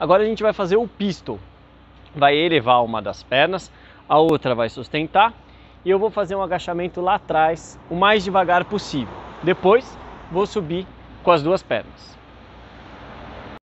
Agora a gente vai fazer o pistol. Vai elevar uma das pernas, a outra vai sustentar e eu vou fazer um agachamento lá atrás o mais devagar possível. Depois vou subir com as duas pernas.